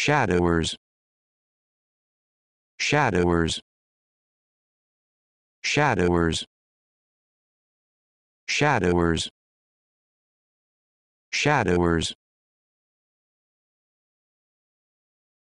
shadowers shadowers shadowers shadowers shadowers